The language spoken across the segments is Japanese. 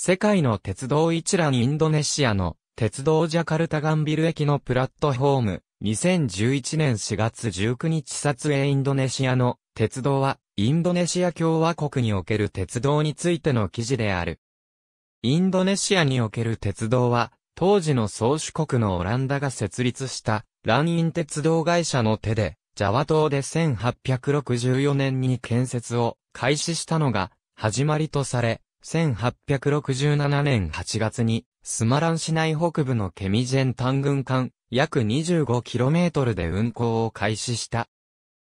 世界の鉄道一覧インドネシアの鉄道ジャカルタガンビル駅のプラットフォーム2011年4月19日撮影インドネシアの鉄道はインドネシア共和国における鉄道についての記事である。インドネシアにおける鉄道は当時の宗主国のオランダが設立したランイン鉄道会社の手でジャワ島で1864年に建設を開始したのが始まりとされ、1867年8月に、スマラン市内北部のケミジェン単軍艦、約 25km で運行を開始した。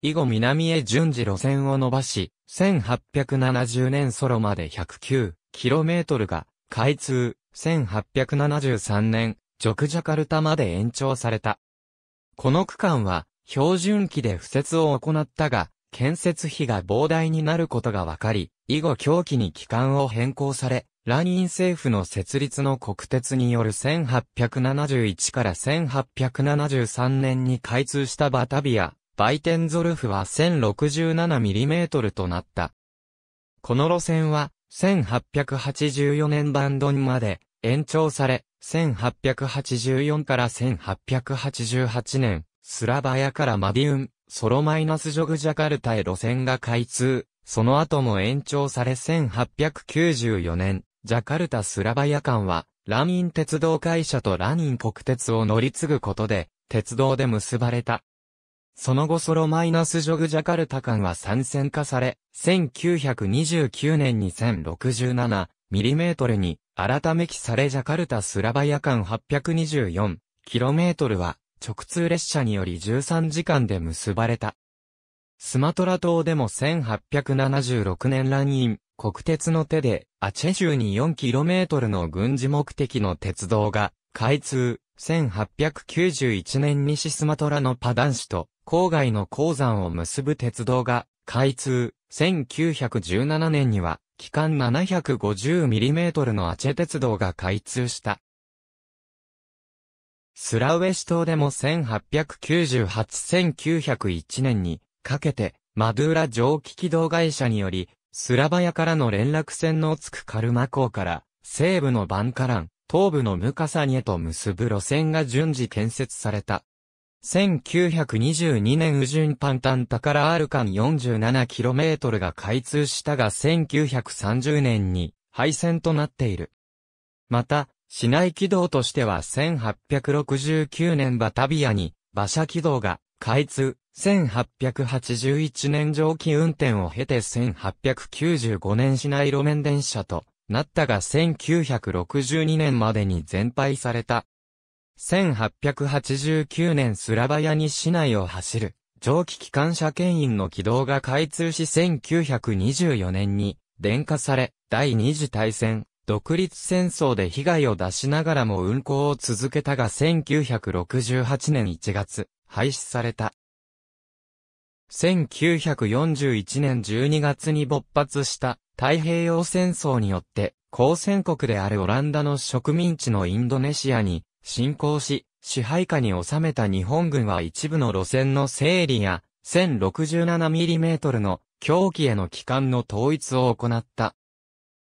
以後南へ順次路線を伸ばし、1870年ソロまで 109km が開通、1873年、ジョクジャカルタまで延長された。この区間は、標準機で布設を行ったが、建設費が膨大になることが分かり、以後狂気に期間を変更され、ラニン政府の設立の国鉄による1871から1873年に開通したバタビア、バイテンゾルフは 1067mm となった。この路線は、1884年バンドンまで延長され、1884から1888年、スラバヤからマディウン、ソロマイナスジョグジャカルタへ路線が開通、その後も延長され1894年、ジャカルタスラバヤ間は、ラミン鉄道会社とラミン国鉄を乗り継ぐことで、鉄道で結ばれた。その後ソロマイナスジョグジャカルタ間は参戦化され、1929年に1 0 6 7トルに改め記されジャカルタスラバヤ間8 2 4トルは直通列車により13時間で結ばれた。スマトラ島でも1876年イン。国鉄の手で、アチェ州に 4km の軍事目的の鉄道が、開通、1891年西スマトラのパダン市と、郊外の鉱山を結ぶ鉄道が、開通、1917年には、期間 750mm のアチェ鉄道が開通した。スラウエシ島でも1898-1901年にかけて、マドゥーラ蒸気機動会社により、スラバヤからの連絡船のつくカルマ港から、西部のバンカラン、東部のムカサニへと結ぶ路線が順次建設された。1922年ウジュンパンタンタからアルカン 47km が開通したが1930年に廃線となっている。また、市内軌道としては1869年バタビアに馬車軌道が開通、1881年蒸気運転を経て1895年市内路面電車となったが1962年までに全廃された。1889年スラバヤに市内を走る蒸気機関車牽引の軌道が開通し1924年に電化され、第二次大戦、独立戦争で被害を出しながらも運行を続けたが1968年1月、廃止された。1941年12月に勃発した太平洋戦争によって、交戦国であるオランダの植民地のインドネシアに侵攻し、支配下に収めた日本軍は一部の路線の整理や 1067mm の狂気への帰還の統一を行った。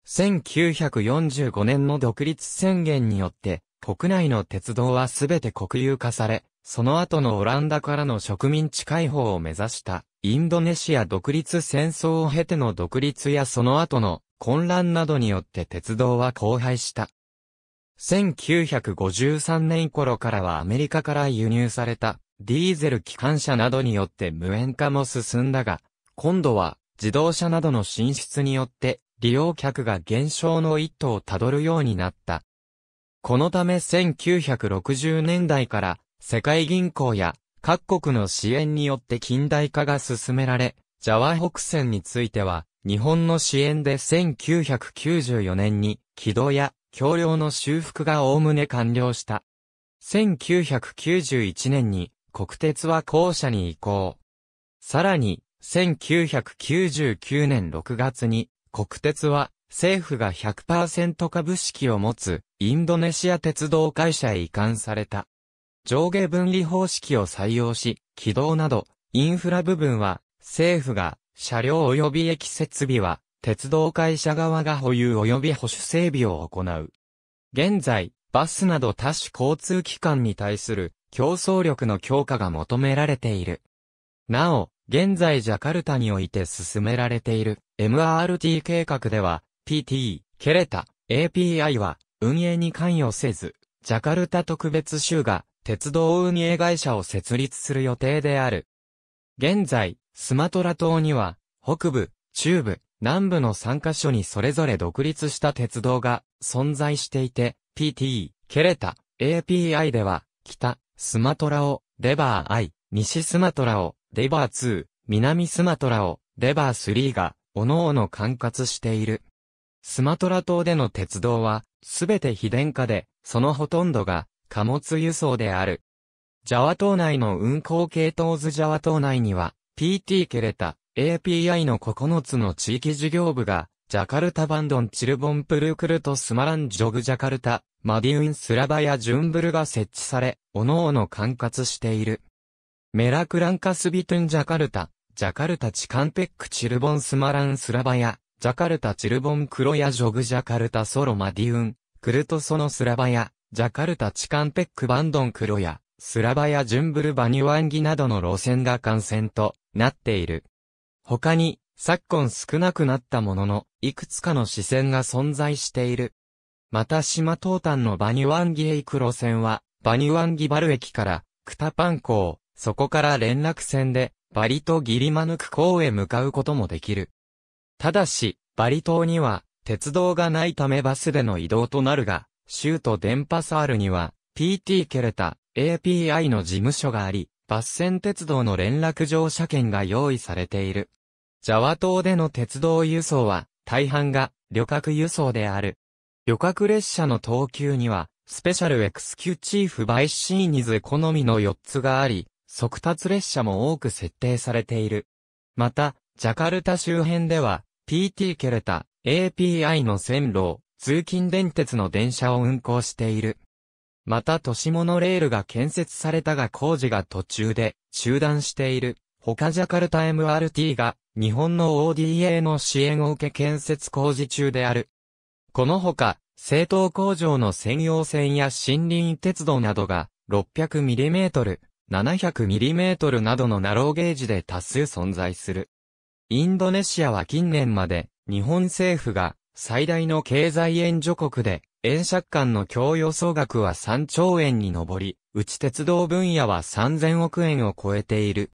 1945年の独立宣言によって、国内の鉄道はすべて国有化され、その後のオランダからの植民地解放を目指した、インドネシア独立戦争を経ての独立やその後の混乱などによって鉄道は荒廃した。1953年頃からはアメリカから輸入されたディーゼル機関車などによって無縁化も進んだが、今度は自動車などの進出によって利用客が減少の一途をたどるようになった。このため1960年代から世界銀行や各国の支援によって近代化が進められ、ジャワ北線については日本の支援で1994年に軌道や橋梁の修復がおおむね完了した。1991年に国鉄は校舎に移行。さらに、1999年6月に国鉄は、政府が100%株式を持つ、インドネシア鉄道会社へ移管された。上下分離方式を採用し、軌道など、インフラ部分は、政府が、車両及び駅設備は、鉄道会社側が保有及び保守整備を行う。現在、バスなど多種交通機関に対する競争力の強化が求められている。なお、現在ジャカルタにおいて進められている MRT 計画では PT、ケレタ、API は運営に関与せず、ジャカルタ特別州が鉄道運営会社を設立する予定である。現在、スマトラ島には北部、中部、南部の3カ所にそれぞれ独立した鉄道が存在していて、PT、ケレタ、API では北、スマトラを、レバー I、西スマトラを、レバー2、南スマトラを、レバー3が、各々管轄している。スマトラ島での鉄道は、すべて非電化で、そのほとんどが、貨物輸送である。ジャワ島内の運行系統図ジャワ島内には、PT ケレタ、API の9つの地域事業部が、ジャカルタバンドンチルボンプルクルトスマランジョグジャカルタ、マディウンスラバやジュンブルが設置され、各々管轄している。メラクランカスビトゥンジャカルタ、ジャカルタチカンペックチルボンスマランスラバヤ、ジャカルタチルボンクロヤジョグジャカルタソロマディウン、クルトソノスラバヤ、ジャカルタチカンペックバンドンクロヤ、スラバヤジュンブルバニワンギなどの路線が幹線となっている。他に、昨今少なくなったものの、いくつかの支線が存在している。また島東端のバニワンギへ行く路線は、バニワンギバル駅から、クタパン港、そこから連絡船で、バリ島ギリマヌク港へ向かうこともできる。ただし、バリ島には、鉄道がないためバスでの移動となるが、州都デンパサールには、PT ケレタ、API の事務所があり、バス線鉄道の連絡乗車券が用意されている。ジャワ島での鉄道輸送は、大半が旅客輸送である。旅客列車の等級には、スペシャルエクスキューチーフバイシーニズ好みの4つがあり、速達列車も多く設定されている。また、ジャカルタ周辺では、PT ケルタ、API の線路を、通勤電鉄の電車を運行している。また都市モノレールが建設されたが工事が途中で中断している。他ジャカルタ MRT が日本の ODA の支援を受け建設工事中である。このほか、政党工場の専用線や森林鉄道などが 600mm、700mm などのナローゲージで多数存在する。インドネシアは近年まで日本政府が最大の経済援助国で、円借款の供与総額は3兆円に上り、内鉄道分野は3000億円を超えている。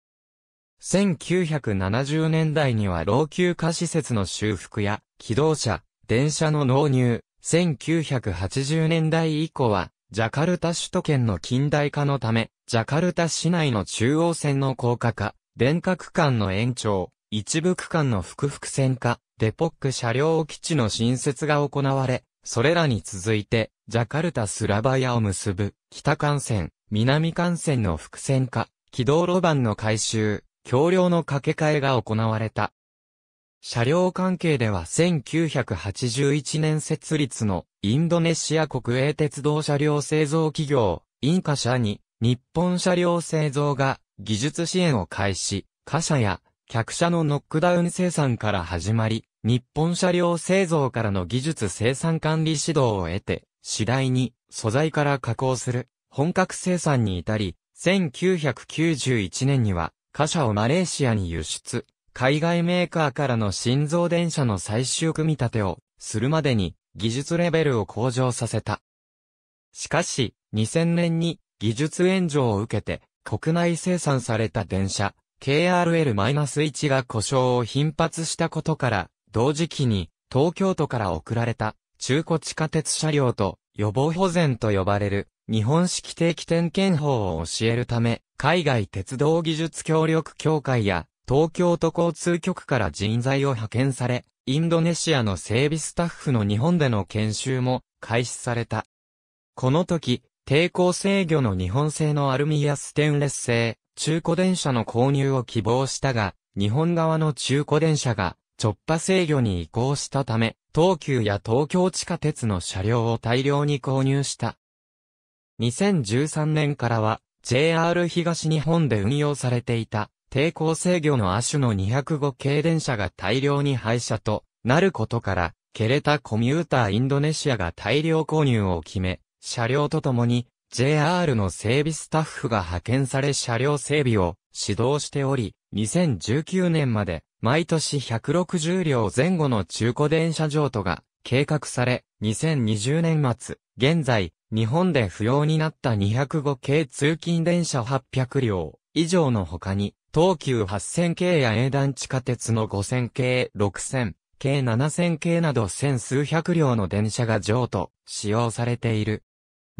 1970年代には老朽化施設の修復や、機動車、電車の納入、1980年代以降は、ジャカルタ首都圏の近代化のため、ジャカルタ市内の中央線の高架化、電化区間の延長、一部区間の複々線化、デポック車両基地の新設が行われ、それらに続いて、ジャカルタスラバヤを結ぶ、北幹線、南幹線の複線化、軌道路盤の改修、橋梁の架け替えが行われた。車両関係では1981年設立のインドネシア国営鉄道車両製造企業、インカ社に日本車両製造が技術支援を開始、貨車や客車のノックダウン生産から始まり、日本車両製造からの技術生産管理指導を得て、次第に素材から加工する本格生産に至り、1991年には貨車をマレーシアに輸出、海外メーカーからの心臓電車の最終組み立てをするまでに技術レベルを向上させた。しかし、2000年に技術援助を受けて、国内生産された電車、KRL-1 が故障を頻発したことから、同時期に東京都から送られた中古地下鉄車両と予防保全と呼ばれる日本式定期点検法を教えるため、海外鉄道技術協力協会や東京都交通局から人材を派遣され、インドネシアの整備スタッフの日本での研修も開始された。この時、抵抗制御の日本製のアルミやステンレス製、中古電車の購入を希望したが、日本側の中古電車が直波制御に移行したため、東急や東京地下鉄の車両を大量に購入した。2013年からは JR 東日本で運用されていた抵抗制御の亜種の205系電車が大量に廃車となることから、ケレタコミューターインドネシアが大量購入を決め、車両とともに JR の整備スタッフが派遣され車両整備を指導しており、2019年まで毎年160両前後の中古電車譲渡が計画され、2020年末、現在、日本で不要になった205系通勤電車800両以上の他に、東急8000系や A 団地下鉄の5000系、6000系、7000系など千数百両の電車が譲渡、使用されている。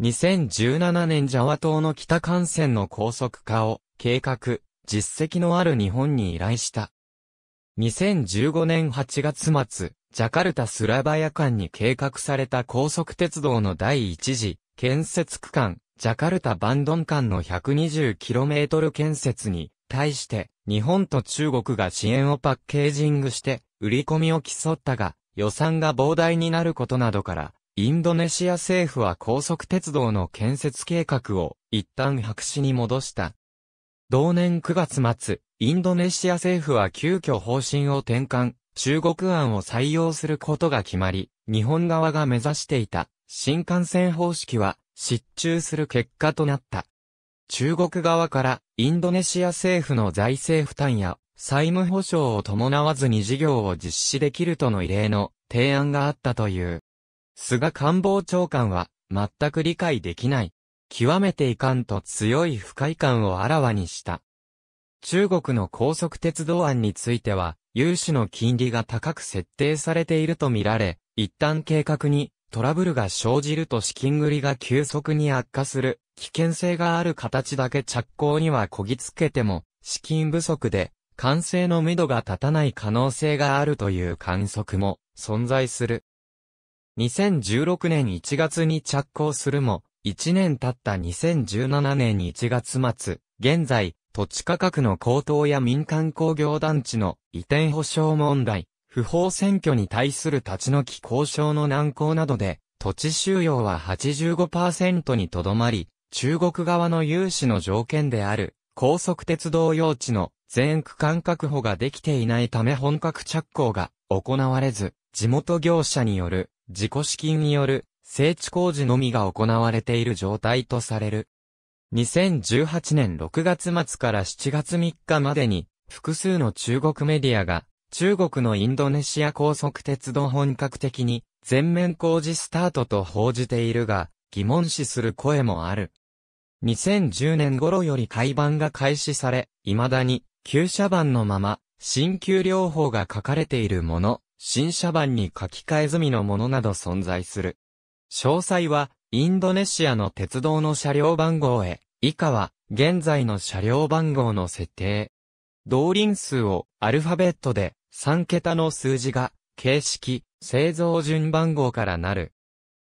2017年ジャワ島の北幹線の高速化を計画、実績のある日本に依頼した。2015年8月末、ジャカルタスラバヤ間に計画された高速鉄道の第一次建設区間、ジャカルタバンドン間の 120km 建設に対して日本と中国が支援をパッケージングして売り込みを競ったが予算が膨大になることなどからインドネシア政府は高速鉄道の建設計画を一旦白紙に戻した。同年9月末、インドネシア政府は急遽方針を転換、中国案を採用することが決まり、日本側が目指していた新幹線方式は失注する結果となった。中国側からインドネシア政府の財政負担や債務保障を伴わずに事業を実施できるとの異例の提案があったという。菅官房長官は、全く理解できない。極めて遺憾と強い不快感をあらわにした。中国の高速鉄道案については、融資の金利が高く設定されているとみられ、一旦計画にトラブルが生じると資金繰りが急速に悪化する、危険性がある形だけ着工にはこぎつけても、資金不足で、完成の目処が立たない可能性があるという観測も存在する。2016年1月に着工するも、1年経った2017年1月末、現在、土地価格の高騰や民間工業団地の移転保障問題、不法選挙に対する立ち退き交渉の難航などで、土地収容は85%にとどまり、中国側の融資の条件である、高速鉄道用地の全区間確保ができていないため本格着工が行われず、地元業者による自己資金による整地工事のみが行われている状態とされる。2018年6月末から7月3日までに複数の中国メディアが中国のインドネシア高速鉄道本格的に全面工事スタートと報じているが疑問視する声もある。2010年頃より改版が開始され、未だに旧車版のまま、新旧両方が書かれているもの新車版に書き換え済みのものなど存在する。詳細は、インドネシアの鉄道の車両番号へ、以下は、現在の車両番号の設定。動輪数をアルファベットで3桁の数字が形式、製造順番号からなる。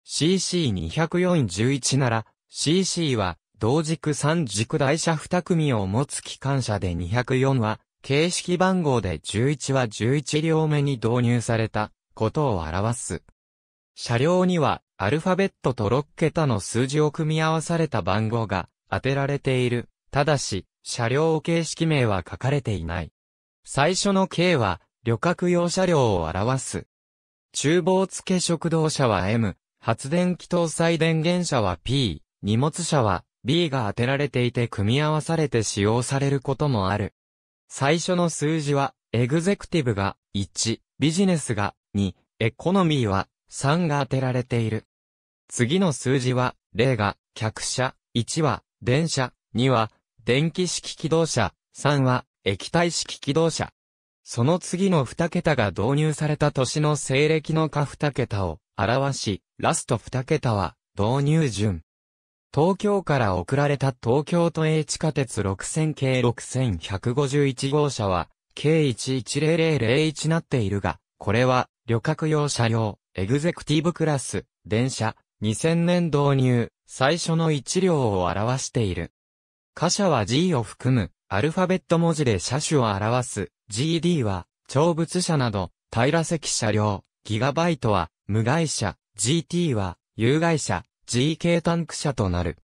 CC20411 なら CC は同軸3軸台車2組を持つ機関車で204は形式番号で11は11両目に導入されたことを表す。車両にはアルファベットと6桁の数字を組み合わされた番号が当てられている。ただし、車両形式名は書かれていない。最初の K は旅客用車両を表す。厨房付食堂車は M、発電機搭載電源車は P、荷物車は B が当てられていて組み合わされて使用されることもある。最初の数字は、エグゼクティブが1、ビジネスが2、エコノミーは3が当てられている。次の数字は、0が客車、1は電車、2は電気式機動車、3は液体式機動車。その次の2桁が導入された年の西暦の下2桁を表し、ラスト2桁は導入順。東京から送られた東京都営地下鉄6000系6151号車は、計1 1 0 0 0 1なっているが、これは、旅客用車両、エグゼクティブクラス、電車、2000年導入、最初の1両を表している。貨車は G を含む、アルファベット文字で車種を表す、GD は、長物車など、平席車両、ギガバイトは、無害車、GT は、有害車、GK タンク車となる。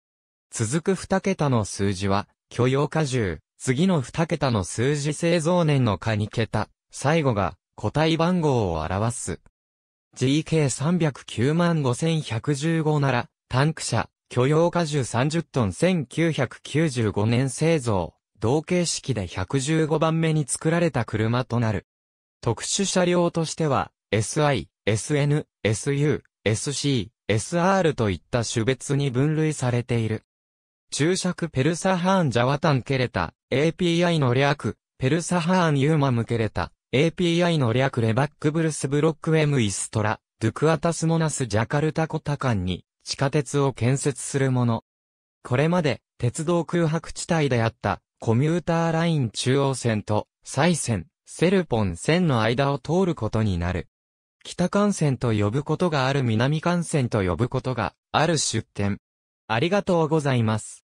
続く二桁の数字は、許容荷重、次の二桁の数字製造年の下2桁、最後が個体番号を表す。GK309515 なら、タンク車、許容荷重30トン1995年製造、同形式で115番目に作られた車となる。特殊車両としては、SI、SN、SU、SC、SR といった種別に分類されている。注釈ペルサハーンジャワタンケレタ、API の略、ペルサハーンユーマムケレタ、API の略レバックブルスブロックエムイストラ、ドゥクアタスモナスジャカルタコタカンに地下鉄を建設するもの。これまで鉄道空白地帯であったコミューターライン中央線とサイ線、セルポン線の間を通ることになる。北幹線と呼ぶことがある南幹線と呼ぶことがある出店。ありがとうございます。